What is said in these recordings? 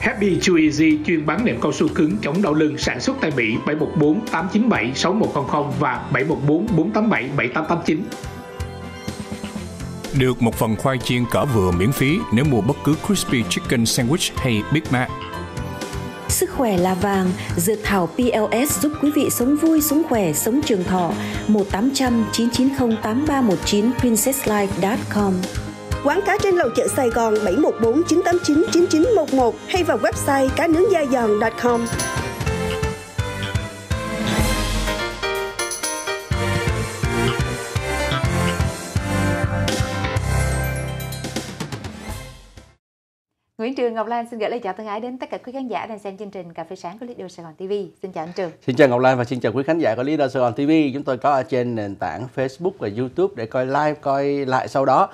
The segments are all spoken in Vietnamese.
Happy Chew Easy chuyên bán nệm cao su cứng chống đau lưng sản xuất tại Mỹ 714 897 6100 và 714 487 7889. Được một phần khoai chiên cỡ vừa miễn phí nếu mua bất cứ Crispy Chicken Sandwich hay Big Mac. Sức khỏe là vàng, dược thảo PLS giúp quý vị sống vui, sống khỏe, sống trường thọ. 1 800 990 8319 princesslife.com Quán cá trên lầu chợ Sài Gòn 714 989 9911 hay vào website cá nướng da giòn.com. Nguyễn Trường Ngọc Lan xin gửi lời chào thân ái đến tất cả quý khán giả đang xem chương trình Cà phê sáng của Lido Sài Gòn TV. Xin chào anh Trường. Xin chào Ngọc Lan và xin chào quý khán giả của Lido Sài Gòn TV. Chúng tôi có ở trên nền tảng Facebook và YouTube để coi live, coi lại sau đó.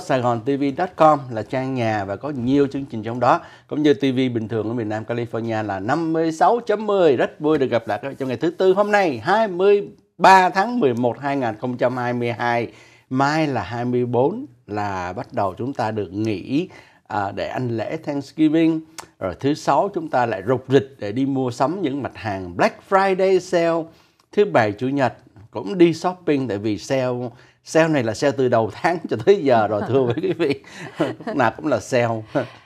Sài Gòn tv com là trang nhà và có nhiều chương trình trong đó cũng như TV bình thường ở miền Nam California là 56.10 rất vui được gặp lại các bạn trong ngày thứ tư hôm nay 23 tháng 11 2022 mai là 24 là bắt đầu chúng ta được nghỉ à, để ăn lễ Thanksgiving rồi thứ sáu chúng ta lại rục rịch để đi mua sắm những mặt hàng Black Friday sale thứ bảy chủ nhật cũng đi shopping tại vì sale sale này là sale từ đầu tháng cho tới giờ rồi thưa quý vị lúc nào cũng là sale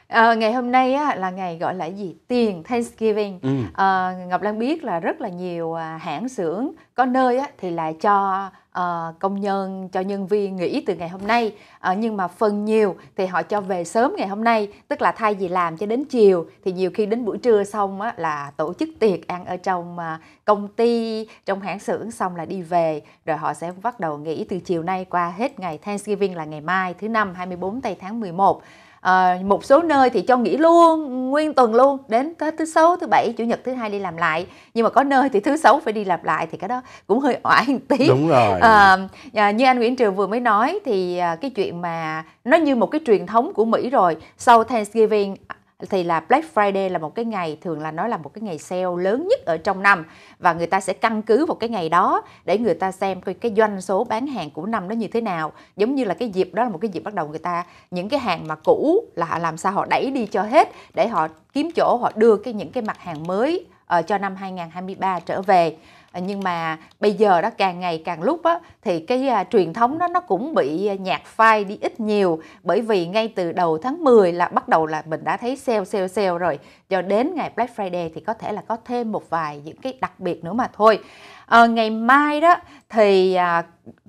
À, ngày hôm nay á, là ngày gọi là gì tiền Thanksgiving ừ. à, Ngọc Lan biết là rất là nhiều à, hãng xưởng có nơi á, thì là cho Ờ, công nhân cho nhân viên nghỉ từ ngày hôm nay uh, nhưng mà phần nhiều thì họ cho về sớm ngày hôm nay tức là thay vì làm cho đến chiều thì nhiều khi đến buổi trưa xong á, là tổ chức tiệc ăn ở trong uh, công ty trong hãng xưởng xong là đi về rồi họ sẽ bắt đầu nghỉ từ chiều nay qua hết ngày Thanksgiving là ngày mai thứ năm 24 tây tháng 11 à, một số nơi thì cho nghỉ luôn nguyên tuần luôn đến tới thứ sáu thứ bảy chủ nhật thứ hai đi làm lại nhưng mà có nơi thì thứ sáu phải đi làm lại thì cái đó cũng hơi oải một tí đúng rồi à, như anh Nguyễn Trường vừa mới nói thì cái chuyện mà nó như một cái truyền thống của Mỹ rồi sau Thanksgiving thì là Black Friday là một cái ngày thường là nói là một cái ngày sale lớn nhất ở trong năm và người ta sẽ căn cứ vào cái ngày đó để người ta xem cái cái doanh số bán hàng của năm đó như thế nào giống như là cái dịp đó là một cái dịp bắt đầu người ta những cái hàng mà cũ là họ làm sao họ đẩy đi cho hết để họ kiếm chỗ họ đưa cái những cái mặt hàng mới uh, cho năm 2023 trở về À, nhưng mà bây giờ đó càng ngày càng lúc á thì cái à, truyền thống đó nó cũng bị à, nhạt phai đi ít nhiều bởi vì ngay từ đầu tháng 10 là bắt đầu là mình đã thấy sale sale sale rồi cho đến ngày Black Friday thì có thể là có thêm một vài những cái đặc biệt nữa mà thôi à, ngày mai đó thì à,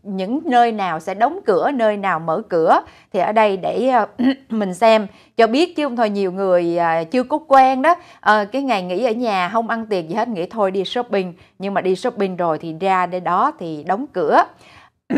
những nơi nào sẽ đóng cửa nơi nào mở cửa thì ở đây để ờ, mình xem cho biết chứ không thôi nhiều người à, chưa có quen đó à, cái ngày nghỉ ở nhà không ăn tiệc gì hết nghỉ thôi đi shopping nhưng mà đi shopping rồi thì ra đây đó thì đóng cửa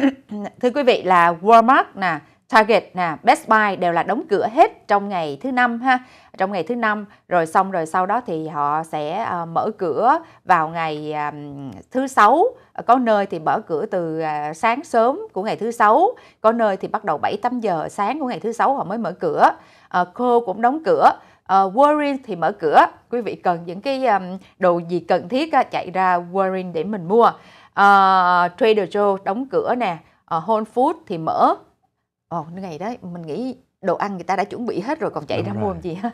thưa quý vị là Walmart nè Target nè, Best Buy đều là đóng cửa hết trong ngày thứ năm ha. Trong ngày thứ năm rồi xong rồi sau đó thì họ sẽ uh, mở cửa vào ngày um, thứ sáu có nơi thì mở cửa từ uh, sáng sớm của ngày thứ sáu, có nơi thì bắt đầu 7 8 giờ sáng của ngày thứ sáu họ mới mở cửa. Uh, ờ, cô cũng đóng cửa. Uh, Warren thì mở cửa. Quý vị cần những cái um, đồ gì cần thiết uh, chạy ra Warren để mình mua. Uh, Trader Joe đóng cửa nè, uh, Whole food thì mở, ồ ngày đó mình nghĩ đồ ăn người ta đã chuẩn bị hết rồi còn chạy Đúng ra mua làm gì hết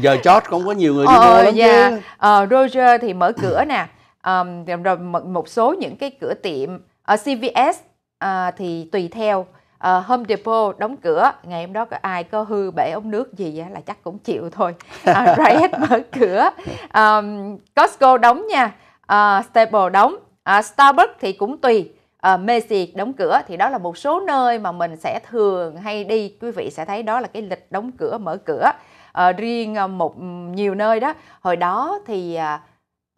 giờ chót không có nhiều người đi ờ, mua lắm yeah. Dạ. chứ ờ, Roger thì mở cửa nè um, rồi một số những cái cửa tiệm ở ờ, uh, CVS uh, ờ, thì tùy theo uh, Home Depot đóng cửa ngày hôm đó có ai có hư bể ống nước gì á, là chắc cũng chịu thôi uh, Riot mở cửa um, Costco đóng nha uh, Staple đóng uh, Starbucks thì cũng tùy uh, ờ, Macy đóng cửa thì đó là một số nơi mà mình sẽ thường hay đi quý vị sẽ thấy đó là cái lịch đóng cửa mở cửa uh, riêng ờ, một nhiều nơi đó hồi đó thì uh,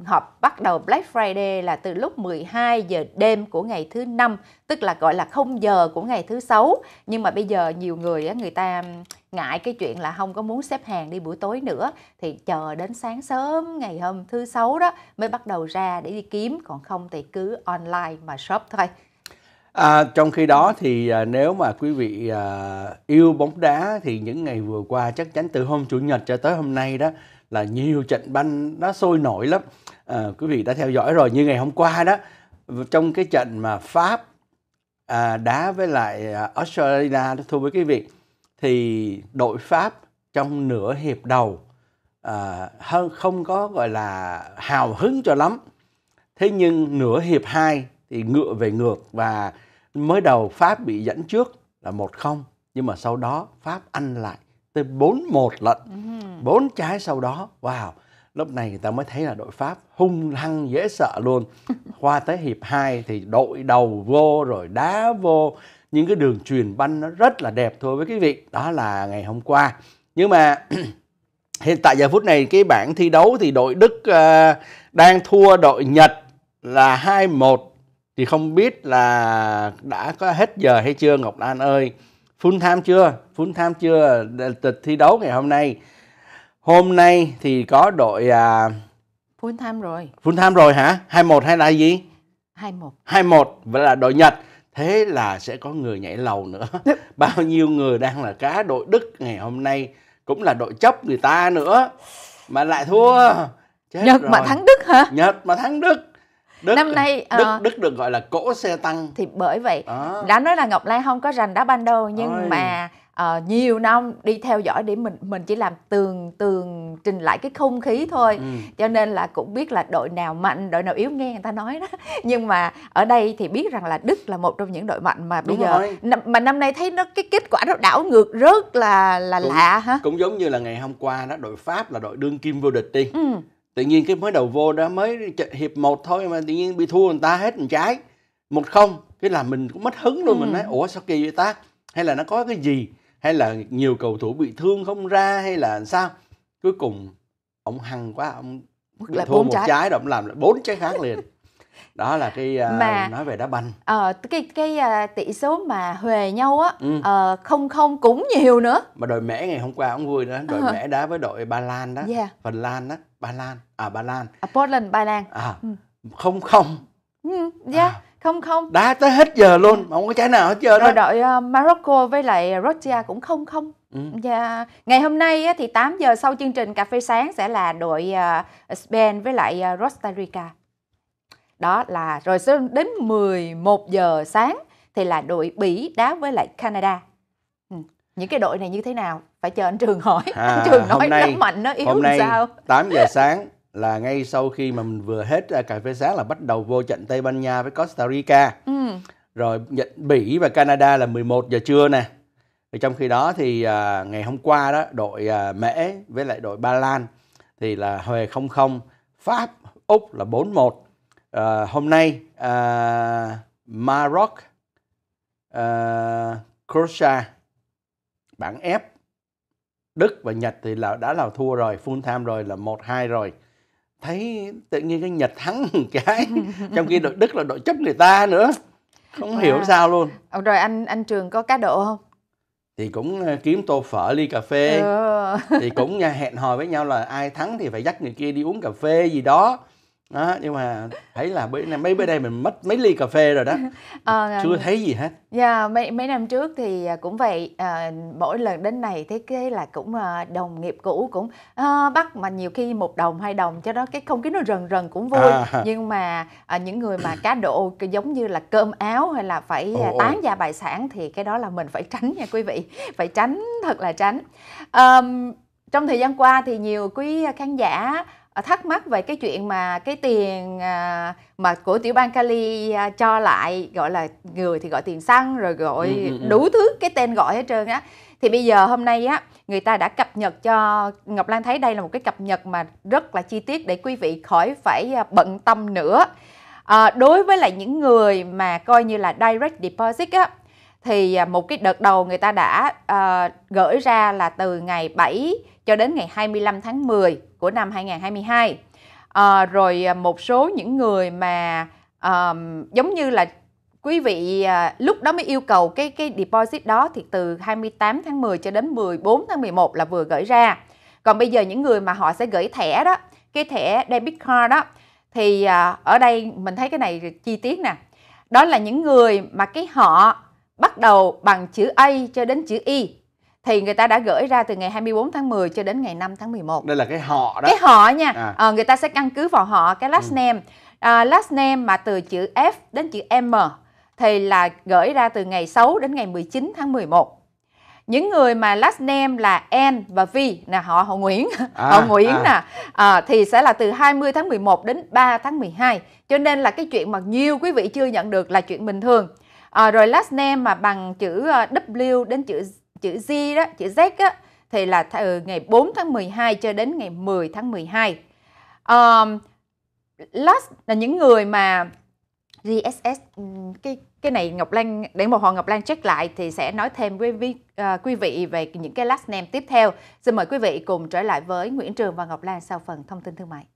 họp bắt đầu Black Friday là từ lúc 12 giờ đêm của ngày thứ năm tức là gọi là không giờ của ngày thứ sáu nhưng mà bây giờ nhiều người người ta ngại cái chuyện là không có muốn xếp hàng đi buổi tối nữa thì chờ đến sáng sớm ngày hôm thứ sáu đó mới bắt đầu ra để đi kiếm còn không thì cứ online mà shop thôi À, trong khi đó thì à, nếu mà quý vị à, yêu bóng đá thì những ngày vừa qua chắc chắn từ hôm chủ nhật cho tới hôm nay đó là nhiều trận banh nó sôi nổi lắm à, quý vị đã theo dõi rồi như ngày hôm qua đó trong cái trận mà pháp à, đá với lại à, australia thưa với quý vị thì đội pháp trong nửa hiệp đầu à, hơn không có gọi là hào hứng cho lắm thế nhưng nửa hiệp 2 thì ngựa về ngược và mới đầu pháp bị dẫn trước là một không nhưng mà sau đó pháp ăn lại tới 4-1 lận. bốn trái sau đó, wow, lúc này người ta mới thấy là đội Pháp hung hăng dễ sợ luôn. Qua tới hiệp 2 thì đội đầu vô rồi đá vô những cái đường truyền banh nó rất là đẹp thôi với quý vị. Đó là ngày hôm qua. Nhưng mà hiện tại giờ phút này cái bảng thi đấu thì đội Đức uh, đang thua đội Nhật là 2-1 thì không biết là đã có hết giờ hay chưa Ngọc Lan ơi full time chưa full time chưa tịch thi đấu ngày hôm nay hôm nay thì có đội à, full time rồi full time rồi hả hai một hay là gì hai một hai một vậy là đội Nhật thế là sẽ có người nhảy lầu nữa bao nhiêu người đang là cá đội Đức ngày hôm nay cũng là đội chấp người ta nữa mà lại thua Chết Nhật rồi. mà thắng Đức hả Nhật mà thắng Đức Đức, năm nay ờ, Đức, uh, Đức được gọi là cỗ xe tăng thì bởi vậy à. đã nói là Ngọc Lan không có rành đá ban đâu nhưng Ôi. mà uh, nhiều năm đi theo dõi để mình mình chỉ làm tường tường trình lại cái không khí thôi ừ. cho nên là cũng biết là đội nào mạnh đội nào yếu nghe người ta nói đó nhưng mà ở đây thì biết rằng là Đức là một trong những đội mạnh mà bây Đúng giờ n- mà năm nay thấy nó cái kết quả nó đảo ngược rất là là cũng, lạ hả cũng giống như là ngày hôm qua đó đội Pháp là đội đương kim vô địch đi ừ tự nhiên cái mới đầu vô đó mới hiệp một thôi mà tự nhiên bị thua người ta hết một trái một không cái là mình cũng mất hứng luôn ừ. mình nói ủa sao kỳ vậy ta hay là nó có cái gì hay là nhiều cầu thủ bị thương không ra hay là sao cuối cùng ông hăng quá ông bị thua một trái, trái rồi ông làm lại bốn trái khác liền đó là cái uh, mà, nói về đá banh ờ uh, cái cái uh, tỷ số mà huề nhau á ừ. uh, không không cũng nhiều nữa mà đội mẻ ngày hôm qua ông vui đó đội uh. mẻ đá với đội ba lan đó yeah. phần lan đó Ba Lan à Ba Lan à, Portland Ba Lan à ừ. không không ừ, dạ yeah, à, không không đá tới hết giờ luôn mà không có trái nào hết giờ rồi đó. đội uh, Morocco với lại Russia cũng không không ừ. yeah. Dạ, ngày hôm nay thì 8 giờ sau chương trình cà phê sáng sẽ là đội uh, Spain với lại uh, Costa Rica đó là rồi đến 11 giờ sáng thì là đội Bỉ đá với lại Canada những cái đội này như thế nào phải chờ anh trường hỏi à, anh trường nói hôm nay, nó mạnh nó yếu hôm nay, sao 8 giờ sáng là ngay sau khi mà mình vừa hết à, cà phê sáng là bắt đầu vô trận Tây Ban Nha với Costa Rica ừ. rồi Bỉ và Canada là 11 giờ trưa nè thì trong khi đó thì à, ngày hôm qua đó đội à, Mễ với lại đội Ba Lan thì là Huề 00 Pháp Úc là 41 à, hôm nay à, Maroc à, Croatia bảng ép Đức và Nhật thì là đã là thua rồi full time rồi là 1-2 rồi thấy tự nhiên cái Nhật thắng một cái trong khi đội Đức là đội chấp người ta nữa không wow. hiểu sao luôn ừ, rồi anh anh trường có cá độ không thì cũng ờ, kiếm tô phở ly cà phê ừ. thì cũng hẹn hò với nhau là ai thắng thì phải dắt người kia đi uống cà phê gì đó đó, nhưng mà thấy là bữa nay mấy bữa đây mình mất mấy ly cà phê rồi đó à, chưa thấy gì hết dạ yeah, mấy mấy năm trước thì à, cũng vậy à, mỗi lần đến này thế cái là cũng à, đồng nghiệp cũ cũng à, bắt mà nhiều khi một đồng hai đồng cho đó cái không khí nó rần rần cũng vui à. nhưng mà à, những người mà cá độ giống như là cơm áo hay là phải à, ồ, tán ồ. gia bài sản thì cái đó là mình phải tránh nha quý vị phải tránh thật là tránh à, trong thời gian qua thì nhiều quý khán giả Ờ, thắc mắc về cái chuyện mà cái tiền à, mà của tiểu bang Cali à, cho lại gọi là người thì gọi tiền xăng rồi gọi ừ, ừ, ừ. đủ thứ cái tên gọi hết trơn á thì bây giờ hôm nay á người ta đã cập nhật cho Ngọc Lan thấy đây là một cái cập nhật mà rất là chi tiết để quý vị khỏi phải à, bận tâm nữa à, đối với lại những người mà coi như là direct deposit á thì một cái đợt đầu người ta đã uh, gửi ra là từ ngày 7 cho đến ngày 25 tháng 10 của năm 2022 ờ, à, rồi một số những người mà um, giống như là quý vị à, lúc đó mới yêu cầu cái cái deposit đó thì từ 28 tháng 10 cho đến 14 tháng 11 là vừa gửi ra. Còn bây giờ những người mà họ sẽ gửi thẻ đó, cái thẻ debit card đó thì à, ở đây mình thấy cái này chi tiết nè. Đó là những người mà cái họ bắt đầu bằng chữ A cho đến chữ Y thì người ta đã gửi ra từ ngày 24 tháng 10 cho đến ngày 5 tháng 11. Đây là cái họ đó. Cái họ nha. À. Ờ, người ta sẽ căn cứ vào họ cái last ừ. name. À, last name mà từ chữ F đến chữ M thì là gửi ra từ ngày 6 đến ngày 19 tháng 11. Những người mà last name là N và V là họ họ Nguyễn, à, họ Nguyễn à. nè, à, thì sẽ là từ 20 tháng 11 đến 3 tháng 12. Cho nên là cái chuyện mà nhiều quý vị chưa nhận được là chuyện bình thường. À, rồi last name mà bằng chữ ờ, W đến chữ chữ Z đó, chữ Z á, thì là từ ngày 4 tháng 12 cho đến ngày 10 tháng 12. Um, last là những người mà GSS cái cái này Ngọc Lan để một hồi Ngọc Lan check lại thì sẽ nói thêm với quý uh, ờ, quý vị về những cái last name tiếp theo. Xin mời quý vị cùng trở lại với Nguyễn Trường và Ngọc Lan sau phần thông tin thương mại.